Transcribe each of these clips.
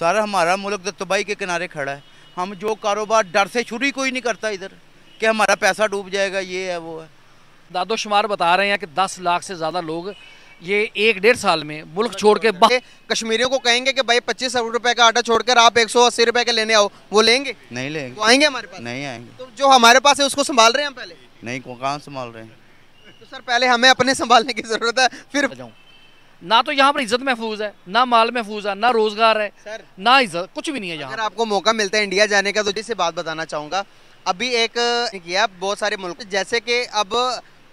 Sir हमारा मुल्क तो तबाही के किनारे खड़ा है हम जो कारोबार डर से शुरू ही कोई नहीं करता इधर कि हमारा पैसा डूब जाएगा ये है वो है दादो शुमार बता रहे हैं कि दस लाख से ज़्यादा लोग ये एक डेढ़ साल में मुल्क छोड़ के कश्मीरियों को कहेंगे कि भाई पच्चीस रुपए का आटा छोड़कर आप एक सौ अस्सी रुपए के लेने आओ वो लेंगे नहीं लेंगे तो आएंगे हमारे पास नहीं आएंगे तो जो हमारे पास है उसको संभाल रहे हैं हम पहले नहीं कहाँ संभाल रहे हैं तो सर पहले हमें अपने संभालने की जरूरत है फिर ना तो यहाँ पर इज्जत महफूज है ना माल महफूज है ना रोजगार है सर, ना इज्जत कुछ भी नहीं है यहाँ आपको मौका मिलता है इंडिया जाने का तो जैसे बात बताना चाहूँगा अभी एक किया बहुत सारे मुल्क जैसे कि अब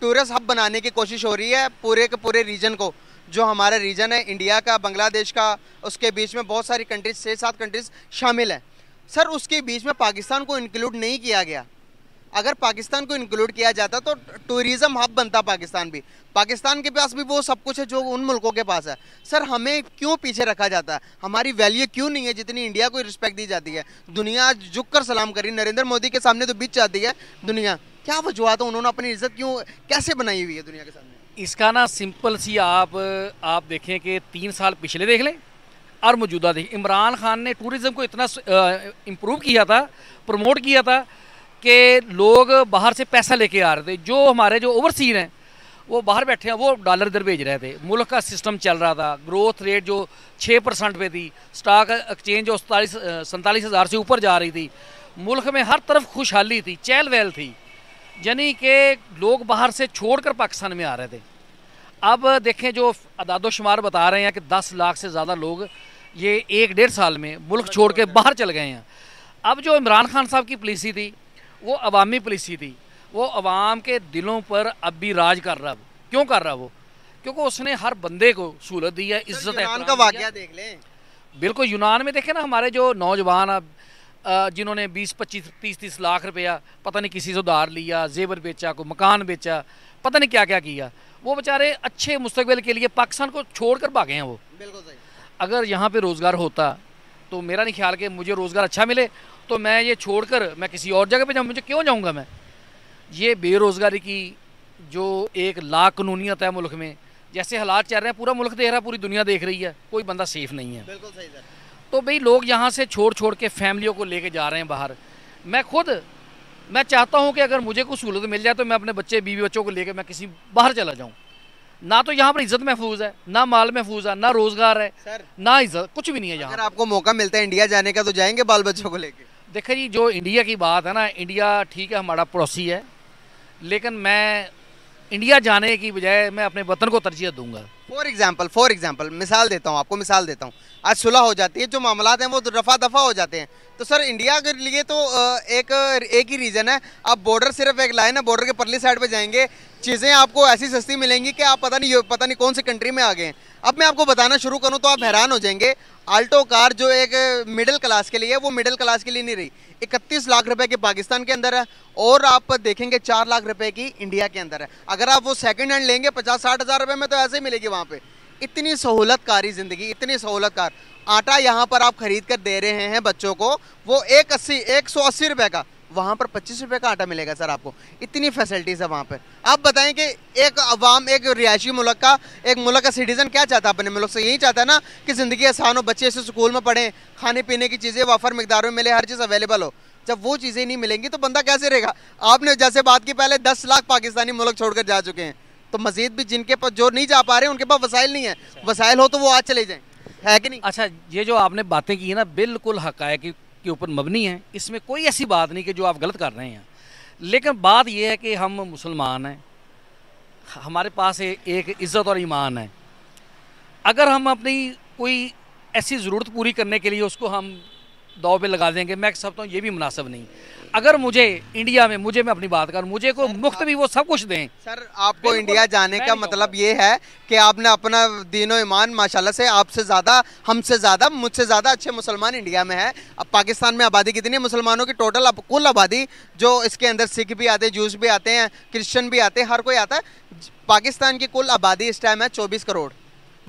टूरिस्ट हब बनाने की कोशिश हो रही है पूरे के पूरे रीजन को जो हमारा रीजन है इंडिया का बांग्लादेश का उसके बीच में बहुत सारी कंट्रीज छः सात कंट्रीज शामिल हैं सर उसके बीच में पाकिस्तान को इंक्लूड नहीं किया गया अगर पाकिस्तान को इंक्लूड किया जाता तो टूरिज़्म हब बनता पाकिस्तान भी पाकिस्तान के पास भी वो सब कुछ है जो उन मुल्कों के पास है सर हमें क्यों पीछे रखा जाता है हमारी वैल्यू क्यों नहीं है जितनी इंडिया को रिस्पेक्ट दी जाती है दुनिया आज झुक कर सलाम करी नरेंद्र मोदी के सामने तो बीच जाती है दुनिया क्या वजूहत तो है उन्होंने अपनी इज्जत क्यों कैसे बनाई हुई है दुनिया के सामने इसका ना सिंपल सी आप आप देखें कि तीन साल पिछले देख लें और मौजूदा देखिए इमरान खान ने टूरिज़्म को इतना इम्प्रूव किया था प्रमोट किया था के लोग बाहर से पैसा लेके आ रहे थे जो हमारे जो ओवरसीज हैं वो बाहर बैठे हैं वो डॉलर इधर भेज रहे थे मुल्क का सिस्टम चल रहा था ग्रोथ रेट जो छः परसेंट पे थी स्टॉक एक्सचेंज जो सतालीस सैंतालीस हज़ार से ऊपर जा रही थी मुल्क में हर तरफ खुशहाली थी चहल वहल थी यानी कि लोग बाहर से छोड़कर पाकिस्तान में आ रहे थे अब देखें जो अदादोशुमार बता रहे हैं कि दस लाख से ज़्यादा लोग ये एक डेढ़ साल में मुल्क छोड़ के बाहर चल गए हैं अब जो इमरान खान साहब की पॉलिसी थी वो अवामी पॉलिसी थी वो अवाम के दिलों पर अब भी राज कर रहा वो क्यों कर रहा वो क्योंकि उसने हर बंदे को सहूलत दी है इज्जत है का वाकया देख लें बिल्कुल यूनान में देखे ना हमारे जो नौजवान अब जिन्होंने 20 25 30 तीस लाख रुपया पता नहीं किसी से उधार लिया जेवर बेचा को मकान बेचा पता नहीं क्या क्या किया वो बेचारे अच्छे मुस्तबिल के लिए पाकिस्तान को छोड़ कर भागे हैं वो बिल्कुल अगर यहाँ पर रोज़गार होता तो मेरा नहीं ख्याल कि मुझे रोज़गार अच्छा मिले तो मैं ये छोड़कर मैं किसी और जगह पे जाऊँ मुझे क्यों जाऊँगा मैं ये बेरोज़गारी की जो एक लाकानूनीत है मुल्क में जैसे हालात चल रहे हैं पूरा मुल्क देख रहा है पूरी दुनिया देख रही है कोई बंदा सेफ नहीं है बिल्कुल सही सर तो भाई लोग यहाँ से छोड़ छोड़ के फैमिलियों को लेके जा रहे हैं बाहर मैं खुद मैं चाहता हूँ कि अगर मुझे कुछ सहूलत मिल जाए तो मैं अपने बच्चे बीवी बच्चों को लेकर मैं किसी बाहर चला जाऊँ ना तो यहाँ पर इज्जत महफूज है ना माल महफूज है ना रोजगार है सर, ना इज्जत कुछ भी नहीं है यहाँ आपको मौका मिलता है इंडिया जाने का तो जाएंगे बाल बच्चों को लेके देखो जी जो इंडिया की बात है ना इंडिया ठीक है हमारा पड़ोसी है लेकिन मैं इंडिया जाने की बजाय मैं अपने वतन को तरजीह दूंगा फॉर एग्जाम्पल फॉर एग्जाम्पल मिसाल देता हूँ आपको मिसाल देता हूँ आज सुलह हो जाती है जो मामला हैं वो तो रफा दफा हो जाते हैं तो सर इंडिया के लिए तो एक एक ही रीज़न है आप बॉर्डर सिर्फ एक लाइन है बॉर्डर के परली साइड पे जाएंगे चीज़ें आपको ऐसी सस्ती मिलेंगी कि आप पता नहीं पता नहीं कौन सी कंट्री में आ गए हैं अब मैं आपको बताना शुरू करूँ तो आप हैरान हो जाएंगे आल्टो कार जो एक मिडिल क्लास के लिए है वो मिडिल क्लास के लिए नहीं रही इकतीस लाख रुपए की पाकिस्तान के अंदर है और आप देखेंगे चार लाख रुपए की इंडिया के अंदर है अगर आप वो सेकेंड हैंड लेंगे पचास साठ हज़ार रुपये में तो ऐसे ही मिलेगी वहाँ पर इतनी सहूलत कार ज़िंदगी इतनी सहूलत कार आटा यहाँ पर आप खरीद कर दे रहे हैं बच्चों को वो एक अस्सी एक सौ अस्सी रुपये का वहाँ पर पच्चीस रुपये का आटा मिलेगा सर आपको इतनी फैसिलिटीज़ है वहाँ पर आप बताएं कि एक अवाम एक रिहायशी मुल्क का एक मुल्क का सिटीज़न क्या चाहता है अपने मुल्क से यही चाहता है ना कि ज़िंदगी आसान हो बच्चे ऐसे स्कूल में पढ़ें खाने पीने की चीज़ें वफर मकदार में मिले हर चीज़ अवेलेबल हो जब वो चीज़ें नहीं मिलेंगी तो बंदा कैसे रहेगा आपने जैसे बात की पहले दस लाख पाकिस्तानी मुल्क छोड़कर जा चुके हैं तो मजीद भी जिनके पास जो नहीं जा पा रहे उनके पास वसाइल नहीं है वसाइल हो तो वो आज चले जाएँ है कि नहीं अच्छा ये जो आपने बातें की है ना बिल्कुल हकायक के ऊपर मबनी है इसमें कोई ऐसी बात नहीं कि जो आप गलत कर रहे हैं लेकिन बात यह है कि हम मुसलमान हैं हमारे पास एक इज़्ज़त और ईमान है अगर हम अपनी कोई ऐसी ज़रूरत पूरी करने के लिए उसको हम दौ पे लगा देंगे मैं समझता तो हूँ ये भी मुनासब नहीं अगर मुझे इंडिया में मुझे मैं अपनी बात करूं मुझे को मुफ्त भी वो सब कुछ दें सर आपको इंडिया जाने का मतलब ये है कि आपने अपना दीनो ईमान माशाल्लाह से आपसे ज़्यादा हमसे ज़्यादा मुझसे ज़्यादा अच्छे मुसलमान इंडिया में है अब पाकिस्तान में आबादी कितनी है मुसलमानों की टोटल अब कुल आबादी जो इसके अंदर सिख भी आते हैं जूस भी आते हैं क्रिश्चन भी आते हैं हर कोई आता है पाकिस्तान की कुल आबादी इस टाइम है चौबीस करोड़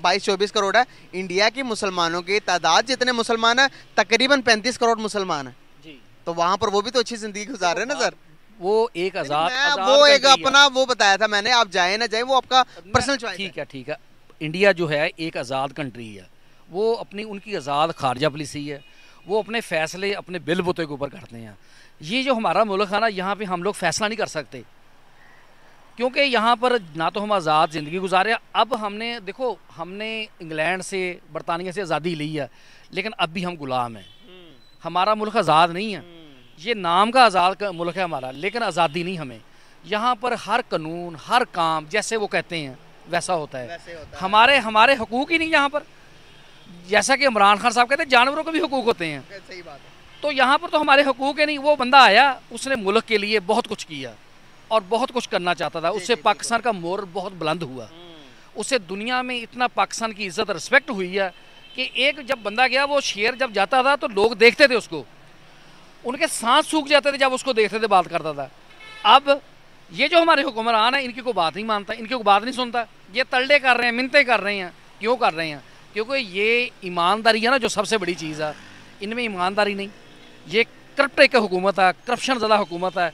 बाईस चौबीस करोड़ है इंडिया की मुसलमानों की तादाद जितने मुसलमान हैं तकरीबन पैंतीस करोड़ मुसलमान हैं तो वहाँ पर वो भी तो अच्छी जिंदगी गुजार रहे ना सर वो एक आजाद वो एक अपना वो बताया था मैंने आप जाए ना जाए वो आपका पर्सनल चॉइस ठीक है ठीक है इंडिया जो है एक आज़ाद कंट्री है वो अपनी उनकी आज़ाद खारजा पॉलिसी है वो अपने फैसले अपने बिल बुते के ऊपर करते हैं ये जो हमारा मुल्क है ना यहाँ पर हम लोग फैसला नहीं कर सकते क्योंकि यहाँ पर ना तो हम आज़ाद ज़िंदगी गुजारे अब हमने देखो हमने इंग्लैंड से बरतानिया से आज़ादी ली है लेकिन अब भी हम गुलाम हैं हम्म। हमारा मुल्क आज़ाद नहीं है हम्म। ये नाम का आज़ाद का मुल्क है हमारा लेकिन आज़ादी नहीं हमें यहाँ पर हर कानून हर काम जैसे वो कहते हैं वैसा होता है होता हमारे है। हमारे हकूक ही नहीं यहाँ पर जैसा कि इमरान खान साहब कहते हैं जानवरों के भी हकूक होते हैं सही बात है तो यहाँ पर तो हमारे हकूक है नहीं वो बंदा आया उसने मुल्क के लिए बहुत कुछ किया और बहुत कुछ करना चाहता था उससे पाकिस्तान का मोर बहुत बुलंद हुआ हम्म। उससे दुनिया में इतना पाकिस्तान की इज्जत रिस्पेक्ट हुई है कि एक जब बंदा गया वो शेयर जब जाता था तो लोग देखते थे उसको उनके सांस सूख जाते थे जब उसको देखते थे बात करता था अब ये जो हमारे हुक्मरान है इनकी को बात नहीं मानता इनकी को बात नहीं सुनता ये तलडे कर रहे हैं मिनतें कर रहे हैं क्यों कर रहे हैं क्योंकि ये ईमानदारी है ना जो सबसे बड़ी चीज़ है इनमें ईमानदारी नहीं ये करप्ट एक हुकूमत है करप्शन ज़्यादा हुकूमत है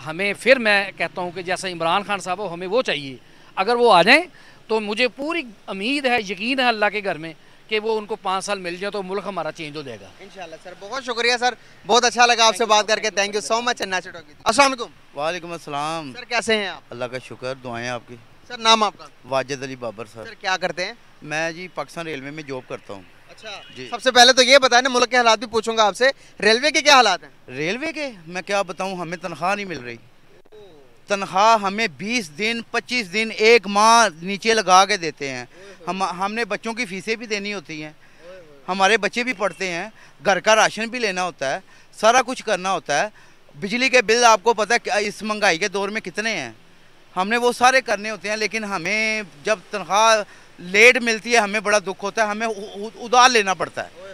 हमें फिर मैं कहता हूँ कि जैसा इमरान खान साहब हो हमें वो चाहिए अगर वो आ जाएँ तो मुझे पूरी उम्मीद है यकीन है अल्लाह के घर में कि वो उनको पाँच साल मिल जाए तो मुल्क हमारा चेंज हो जाएगा इन सर बहुत शुक्रिया सर बहुत अच्छा लगा आपसे बात करके थैंक यू सो मच अन्नाचा वालेकुम सर कैसे हैं आप अल्लाह का शुक्र दुआएं आपकी सर नाम आपका वाजिद अली बाबर सर सर क्या करते हैं मैं जी पाकिस्तान रेलवे में जॉब करता हूँ अच्छा जी सबसे पहले तो ये बताया ना मुल्क के हालात भी पूछूंगा आपसे रेलवे के क्या हालात हैं रेलवे के मैं क्या बताऊँ हमें तनख्वाह नहीं मिल रही तनख्वाह हमें बीस दिन पच्चीस दिन एक माह नीचे लगा के देते हैं हम हमने बच्चों की फ़ीसें भी देनी होती हैं हमारे बच्चे भी पढ़ते हैं घर का राशन भी लेना होता है सारा कुछ करना होता है बिजली के बिल आपको पता है इस महंगाई के दौर में कितने हैं हमने वो सारे करने होते हैं लेकिन हमें जब तनख्वाह लेट मिलती है हमें बड़ा दुख होता है हमें उधार लेना पड़ता है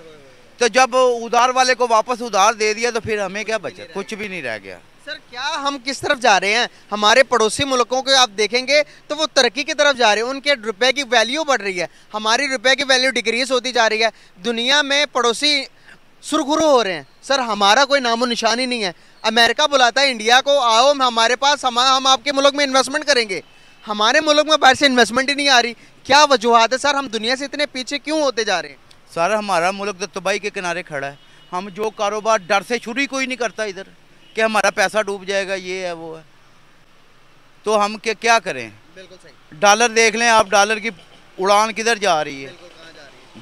तो जब उधार वाले को वापस उधार दे दिया तो फिर हमें क्या बचा कुछ भी नहीं रह गया सर क्या हम किस तरफ जा रहे हैं हमारे पड़ोसी मुल्कों को आप देखेंगे तो वो तरक्की की तरफ जा रहे हैं उनके रुपए की वैल्यू बढ़ रही है हमारी रुपए की वैल्यू डिक्रीज होती जा रही है दुनिया में पड़ोसी सुरखुरु हो रहे हैं सर हमारा कोई नामो निशान ही नहीं है अमेरिका बुलाता है इंडिया को आओ हमारे पास हम हम आपके मुल्क में इन्वेस्टमेंट करेंगे हमारे मुल्क में बाहर से इन्वेस्टमेंट ही नहीं आ रही क्या वजूहत है सर हम दुनिया से इतने पीछे क्यों होते जा रहे हैं सर हमारा मुल्क तबाही के किनारे खड़ा है हम जो कारोबार डर से शुरू ही कोई नहीं करता इधर कि हमारा पैसा डूब जाएगा ये है वो है तो हम क्या क्या करें बिल्कुल सही डॉलर देख लें आप डॉलर की उड़ान किधर जा रही है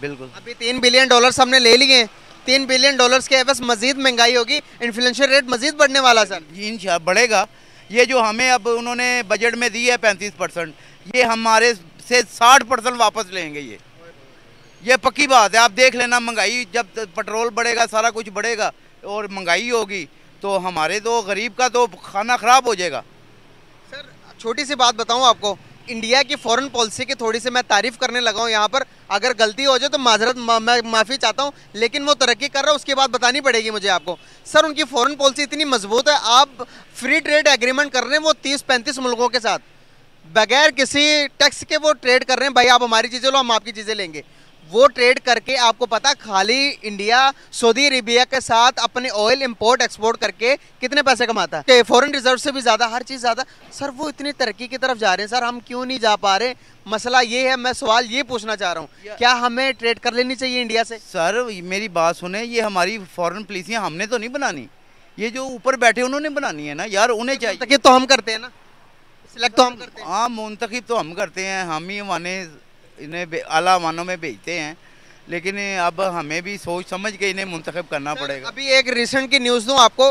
बिल्कुल अभी तीन बिलियन डॉलर्स हमने ले लिए तीन बिलियन डॉलर्स के बस मजीद महंगाई होगी इन्फ्लेशन रेट मजीद बढ़ने वाला सर इन बढ़ेगा ये जो हमें अब उन्होंने बजट में दी है पैंतीस परसेंट ये हमारे से साठ परसेंट वापस लेंगे ये ये पक्की बात है आप देख लेना महंगाई जब पेट्रोल बढ़ेगा सारा कुछ बढ़ेगा और महंगाई होगी तो हमारे तो गरीब का तो खाना ख़राब हो जाएगा सर छोटी सी बात बताऊँ आपको इंडिया की फॉरेन पॉलिसी की थोड़ी सी मैं तारीफ करने लगा हूँ यहाँ पर अगर गलती हो जाए तो माजरत मा, मैं माफ़ी चाहता हूँ लेकिन वो तरक्की कर रहा है उसके बाद बतानी पड़ेगी मुझे आपको सर उनकी फॉरेन पॉलिसी इतनी मजबूत है आप फ्री ट्रेड एग्रीमेंट कर रहे हैं वो तीस पैंतीस मुल्कों के साथ बगैर किसी टैक्स के वो ट्रेड कर रहे हैं भाई आप हमारी चीज़ें लो हम आपकी चीज़ें लेंगे वो ट्रेड करके आपको पता खाली इंडिया सऊदी अरेबिया के साथ अपने ऑयल इंपोर्ट एक्सपोर्ट करके कितने पैसे कमाता है फॉरेन रिजर्व से भी ज़्यादा हर चीज़ ज़्यादा सर वो इतनी तरक्की की तरफ जा रहे हैं सर हम क्यों नहीं जा पा रहे मसला ये है मैं सवाल ये पूछना चाह रहा हूँ क्या हमें ट्रेड कर लेनी चाहिए इंडिया से सर मेरी बात सुने ये हमारी फॉरन पॉलिसियाँ हमने तो नहीं बनानी ये जो ऊपर बैठे उन्होंने बनानी है ना यार उन्हें तो चाहिए तो हम करते हैं ना सिलेक्ट तो हम करते हैं हाँ मुंतखब तो हम करते हैं हम ही हमारे इन्हें अला मानों में भेजते हैं लेकिन अब हमें भी सोच समझ के इन्हें मुंतखब करना पड़ेगा अभी एक रिसेंट की न्यूज़ दूँ आपको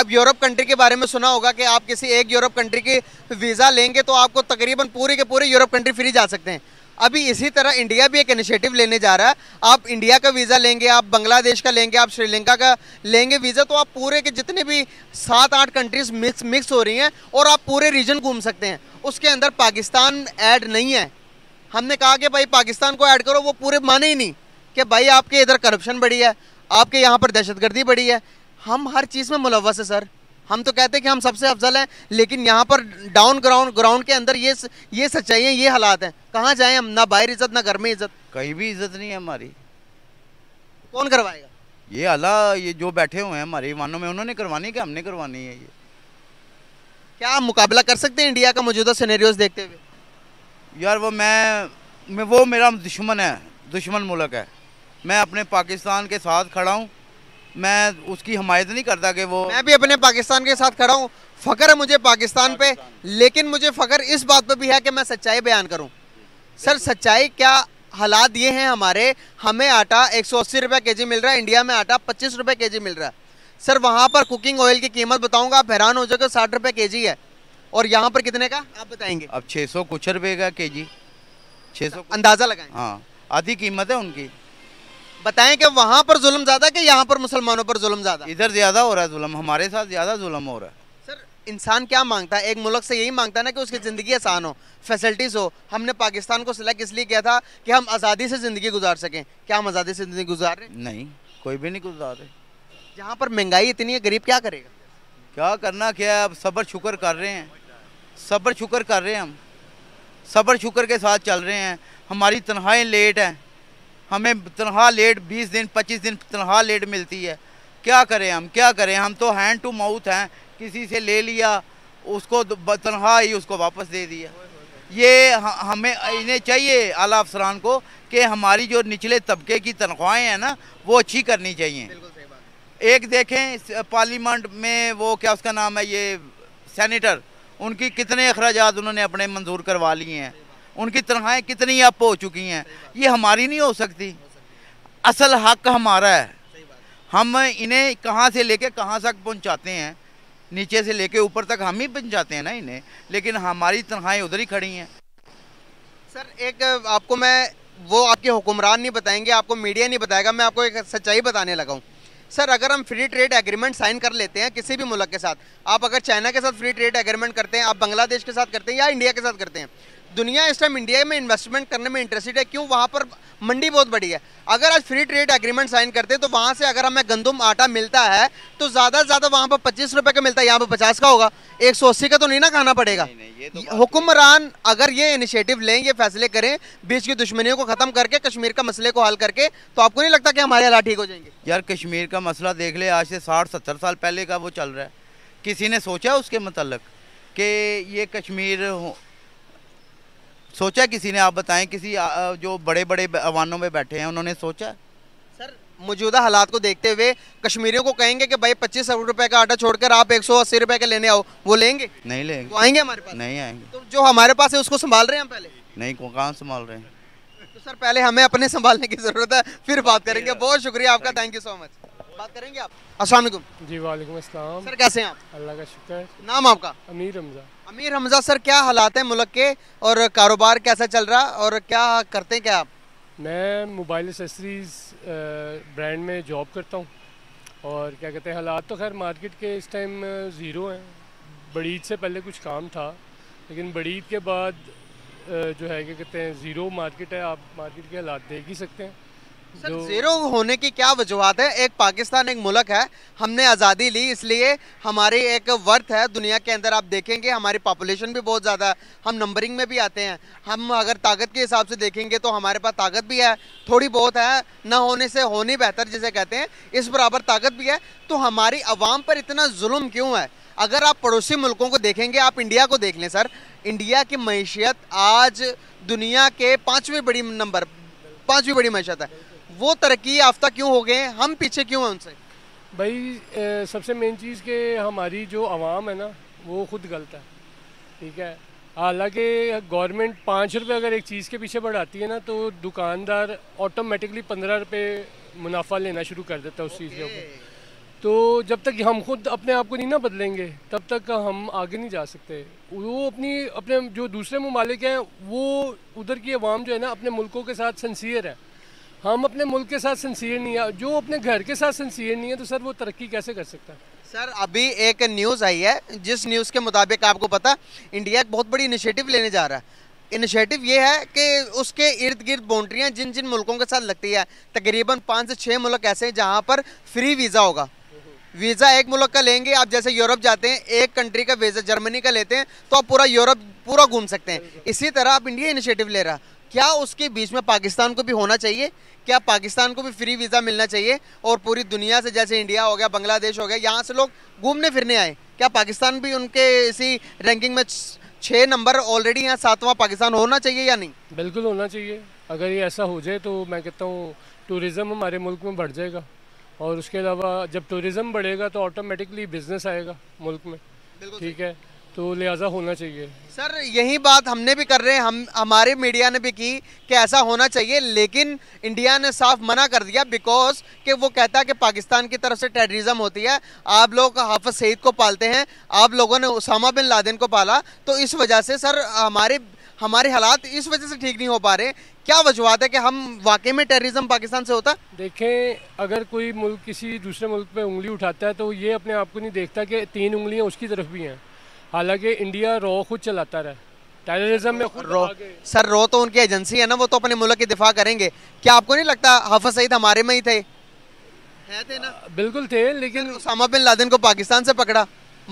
आप यूरोप कंट्री के बारे में सुना होगा कि आप किसी एक यूरोप कंट्री की वीज़ा लेंगे तो आपको तकरीबन पूरे के पूरे यूरोप कंट्री फ्री जा सकते हैं अभी इसी तरह इंडिया भी एक इनिशिएटिव लेने जा रहा है आप इंडिया का वीज़ा लेंगे आप बांग्लादेश का लेंगे आप श्रीलंका का लेंगे वीज़ा तो आप पूरे के जितने भी सात आठ कंट्रीज मिक्स मिक्स हो रही हैं और आप पूरे रीजन घूम सकते हैं उसके अंदर पाकिस्तान ऐड नहीं है हमने कहा कि भाई पाकिस्तान को ऐड करो वो पूरे माने ही नहीं कि भाई आपके इधर करप्शन बढ़ी है आपके यहाँ पर दहशतगर्दी बढ़ी है हम हर चीज़ में मुलवस है सर हम तो कहते हैं कि हम सबसे अफजल हैं लेकिन यहाँ पर डाउन ग्राउंड ग्राउंड के अंदर ये ये सच्चाई है ये हालात हैं कहाँ जाएं हम ना बाहर इज्जत ना घर में इज्जत कहीं भी इज्जत नहीं है हमारी कौन करवाएगा ये अला ये जो बैठे हुए हैं हमारे ईमानों में उन्होंने करवानी कि हमने करवानी है ये क्या आप मुकाबला कर सकते हैं इंडिया का मौजूदा सीनेरियोज देखते हुए यार वो मैं मैं वो मेरा दुश्मन है दुश्मन मुल्क है मैं अपने पाकिस्तान के साथ खड़ा हूँ मैं उसकी हमायत नहीं करता कि वो मैं भी अपने पाकिस्तान के साथ खड़ा हूँ फ़ख्र है मुझे पाकिस्तान, पाकिस्तान पे लेकिन मुझे फ़ख्र इस बात पे भी है कि मैं सच्चाई बयान करूँ सर सच्चाई क्या हालात ये हैं हमारे हमें आटा एक सौ अस्सी रुपये के जी मिल रहा है इंडिया में आटा पच्चीस रुपये के जी मिल रहा है सर वहाँ पर कुकिंग ऑयल की कीमत बताऊँगा आप हैरान हो जाओगे साठ रुपये के जी है और यहाँ पर कितने का आप बताएंगे अब छे सौ कुछ रुपए का के जी छः सौ अंदाज़ा लगाएं हाँ आधी कीमत है उनकी बताएं कि वहाँ पर जुल्म ज़्यादा कि यहाँ पर मुसलमानों पर जुल्म ज़्यादा इधर ज़्यादा हो रहा है जुल्म हमारे साथ ज़्यादा जुल्म हो रहा है सर इंसान क्या मांगता है एक मुल्क से यही मांगता है ना कि उसकी ज़िंदगी आसान हो फैसिलिटीज़ हो हमने पाकिस्तान को सिलेक्ट इसलिए किया था कि हम आज़ादी से ज़िंदगी गुजार सकें क्या हम आज़ादी से ज़िंदगी गुजार रहे नहीं कोई भी नहीं गुजार रहे जहाँ पर महंगाई इतनी है गरीब क्या करेगा क्या करना क्या अब सबर शुक्र कर रहे हैं सब्र शुक्र कर रहे हैं हम सब्र शुक्र के साथ चल रहे हैं हमारी तनख्वाहें लेट हैं हमें तनख्वाह लेट 20 दिन 25 दिन तनख्वाह लेट मिलती है क्या करें हम क्या करें हम तो हैंड टू माउथ हैं किसी से ले लिया उसको तनख्वाह ही उसको वापस दे दिया ये हमें इन्हें चाहिए आला अफसरान को कि हमारी जो निचले तबके की तनख्वाहें हैं ना वो अच्छी करनी चाहिए एक देखें पार्लियामेंट में वो क्या उसका नाम है ये सेनेटर उनकी कितने अखराज उन्होंने अपने मंजूर करवा लिए हैं उनकी तनख्वाहें कितनी अप हो चुकी हैं ये हमारी नहीं हो सकती असल हक हमारा है हम इन्हें कहाँ से लेके कहाँ तक पहुँचाते हैं नीचे से लेके ऊपर तक हम ही पहुँचाते हैं ना इन्हें लेकिन हमारी तनख्वाहें उधर ही खड़ी हैं सर एक आपको मैं वो आपके हुक्मरान नहीं बताएंगे आपको मीडिया नहीं बताएगा मैं आपको एक सच्चाई बताने लगा हूँ सर अगर हम फ्री ट्रेड एग्रीमेंट साइन कर लेते हैं किसी भी मुल्क के साथ आप अगर चाइना के साथ फ्री ट्रेड एग्रीमेंट करते हैं आप बांग्लादेश के साथ करते हैं या इंडिया के साथ करते हैं दुनिया इस टाइम इंडिया में इन्वेस्टमेंट करने में इंटरेस्टेड है क्यों वहाँ पर मंडी बहुत बड़ी है अगर आज फ्री ट्रेड एग्रीमेंट साइन करते तो वहाँ से अगर हमें गंदुम आटा मिलता है तो ज़्यादा से ज़्यादा वहाँ पर पच्चीस रुपये का मिलता है यहाँ पर पचास का होगा एक सौ अस्सी का तो नहीं ना खाना पड़ेगा तो हुक्मरान अगर ये इनिशिएटिव लें ये फैसले करें बीच की दुश्मनियों को ख़त्म करके कश्मीर का मसले को हल करके तो आपको नहीं लगता कि हमारे हालात ठीक हो जाएंगे यार कश्मीर का मसला देख ले आज से साठ सत्तर साल पहले का वो चल रहा है किसी ने सोचा उसके मतलब कि ये कश्मीर सोचा किसी ने आप बताएं किसी जो बड़े बड़े अवानों में बैठे हैं उन्होंने सोचा सर मौजूदा हालात को देखते हुए कश्मीरियों को कहेंगे कि भाई पच्चीस रुपए का आटा छोड़कर आप एक सौ अस्सी रुपए का लेने आओ वो लेंगे नहीं लेंगे तो आएंगे हमारे पास नहीं आएंगे तो जो हमारे पास है उसको संभाल रहे हैं पहले नहीं कहाँ संभाल रहे हैं तो सर पहले हमें अपने संभालने की ज़रूरत है फिर बात करेंगे बहुत शुक्रिया आपका थैंक यू सो मच बात करेंगे आप अस्सलाम वालेकुम जी वालेकुम अस्सलाम सर कैसे हैं आप अल्लाह का शुक्र नाम आपका अमीर रमजान మే రమ్జా సర్ క్యా హలాత్ హై ముల్క్ కే ఔర్ کاروبار కైసా చల్ రహా ఔర్ క్యా కర్తే హై క్యా ఆప్ మే మొబైల్ యాక్సెసరీస్ బ్రాండ్ మే జాబ్ కర్తా హూ ఔర్ క్యా కహతే హలాత్ తో ఖైర్ మార్కెట్ కే ఇస్ టైమ్ జీరో హై బరీద్ సే పహలే కుచ్ kaam థా లేకిన్ బరీద్ కే baad జో హై క్యా కహతే హై జీరో మార్కెట్ హై ఆప్ మార్కెట్ కే హలాత్ dekh sakte హై सर जीरो होने की क्या वजूहत है एक पाकिस्तान एक मुल्क है हमने आज़ादी ली इसलिए हमारी एक वर्थ है दुनिया के अंदर आप देखेंगे हमारी पॉपुलेशन भी बहुत ज़्यादा है हम नंबरिंग में भी आते हैं हम अगर ताकत के हिसाब से देखेंगे तो हमारे पास ताकत भी है थोड़ी बहुत है ना होने से होनी बेहतर जिसे कहते हैं इस बराबर ताकत भी है तो हमारी आवाम पर इतना जुल्म क्यों है अगर आप पड़ोसी मुल्कों को देखेंगे आप इंडिया को देख लें सर इंडिया की मीशियत आज दुनिया के पाँचवीं बड़ी नंबर पाँचवीं बड़ी मीशत है वो तरक्की याफ्ता क्यों हो गए हैं हम पीछे क्यों हैं उनसे भाई ए, सबसे मेन चीज़ के हमारी जो आवाम है ना वो खुद गलत है ठीक है हालांकि गवर्नमेंट पाँच रुपये अगर एक चीज़ के पीछे बढ़ाती है ना तो दुकानदार ऑटोमेटिकली पंद्रह रुपये मुनाफा लेना शुरू कर देता है उस चीज़ के ऊपर तो जब तक हम खुद अपने आप को नहीं ना बदलेंगे तब तक हम आगे नहीं जा सकते वो अपनी अपने जो दूसरे ममालिक हैं वो उधर की आवाम जो है ना अपने मुल्कों के साथ सेंसियर है हम अपने मुल्क के साथ सन्सियर नहीं है जो अपने घर के साथ सन्सियर नहीं है तो सर वो तरक्की कैसे कर सकता है सर अभी एक न्यूज़ आई है जिस न्यूज़ के मुताबिक आपको पता इंडिया एक बहुत बड़ी इनिशिएटिव लेने जा रहा है इनिशिएटिव ये है कि उसके इर्द गिर्द बाउंड्रियाँ जिन जिन मुल्कों के साथ लगती है तकरीबन पाँच से छः मुल्क ऐसे हैं जहाँ पर फ्री वीज़ा होगा वीज़ा एक मुल्क का लेंगे आप जैसे यूरोप जाते हैं एक कंट्री का वीज़ा जर्मनी का लेते हैं तो आप पूरा यूरोप पूरा घूम सकते हैं इसी तरह आप इंडिया इनिशिएटिव ले रहा क्या उसके बीच में पाकिस्तान को भी होना चाहिए क्या पाकिस्तान को भी फ्री वीज़ा मिलना चाहिए और पूरी दुनिया से जैसे इंडिया हो गया बांग्लादेश हो गया यहाँ से लोग घूमने फिरने आए क्या पाकिस्तान भी उनके इसी रैंकिंग में छः नंबर ऑलरेडी यहाँ सातवां पाकिस्तान होना चाहिए या नहीं बिल्कुल होना चाहिए अगर ये ऐसा हो जाए तो मैं कहता हूँ टूरिज़्म हमारे मुल्क में बढ़ जाएगा और उसके अलावा जब टूरिज़्म बढ़ेगा तो ऑटोमेटिकली बिज़नेस आएगा मुल्क में ठीक है तो लिहाजा होना चाहिए सर यही बात हमने भी कर रहे हैं हम हमारे मीडिया ने भी की कि ऐसा होना चाहिए लेकिन इंडिया ने साफ मना कर दिया बिकॉज कि वो कहता है कि पाकिस्तान की तरफ से टेररिज्म होती है आप लोग हाफज सईद को पालते हैं आप लोगों ने उसामा बिन लादेन को पाला तो इस वजह से सर हमारे हमारे हालात इस वजह से ठीक नहीं हो पा रहे क्या वजूहत है कि हम वाकई में टेररिज्म पाकिस्तान से होता देखें अगर कोई मुल्क किसी दूसरे मुल्क पर उंगली उठाता है तो ये अपने आप को नहीं देखता कि तीन उंगलियाँ उसकी तरफ भी हैं हालांकि इंडिया रॉ खुद चलाता रहा टेररिज्म में खुद रॉ सर रॉ तो उनकी एजेंसी है ना वो तो अपने मुल्क की दिफा करेंगे क्या आपको नहीं लगता हाफज सईद हमारे में ही थे थे ना बिल्कुल थे लेकिन उसामा बिन लादेन को पाकिस्तान से पकड़ा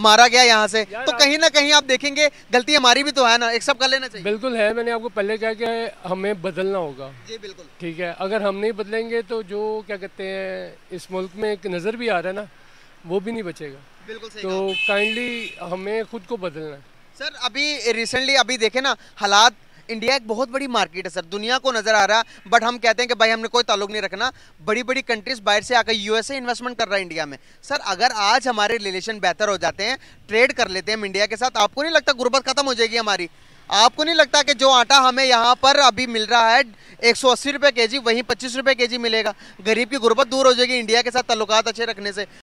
मारा गया यहाँ से तो कहीं ना कहीं आप देखेंगे गलती हमारी भी तो है ना एक्सेप्ट कर लेना चाहिए बिल्कुल है मैंने आपको पहले कहा कि हमें बदलना होगा जी बिल्कुल ठीक है अगर हम नहीं बदलेंगे तो जो क्या कहते हैं इस मुल्क में एक नज़र भी आ रहा है ना वो भी नहीं बचेगा बिल्कुल सही तो काइंडली हमें खुद को बदलना है सर अभी रिसेंटली अभी देखे ना हालात इंडिया एक बहुत बड़ी मार्केट है सर दुनिया को नजर आ रहा है बट हम कहते हैं कि भाई हमने कोई ताल्लुक नहीं रखना बड़ी बड़ी कंट्रीज बाहर से आकर यूएसए इन्वेस्टमेंट कर रहा है इंडिया में सर अगर आज हमारे रिलेशन बेहतर हो जाते हैं ट्रेड कर लेते हैं हम इंडिया के साथ आपको नहीं लगता गुर्बत खत्म हो जाएगी हमारी आपको नहीं लगता कि जो आटा हमें यहाँ पर अभी मिल रहा है एक सौ अस्सी रुपये के जी वहीं पच्चीस रुपये के जी मिलेगा गरीब की गुर्बत दूर हो जाएगी इंडिया के साथ तल्लुत अच्छे रखने से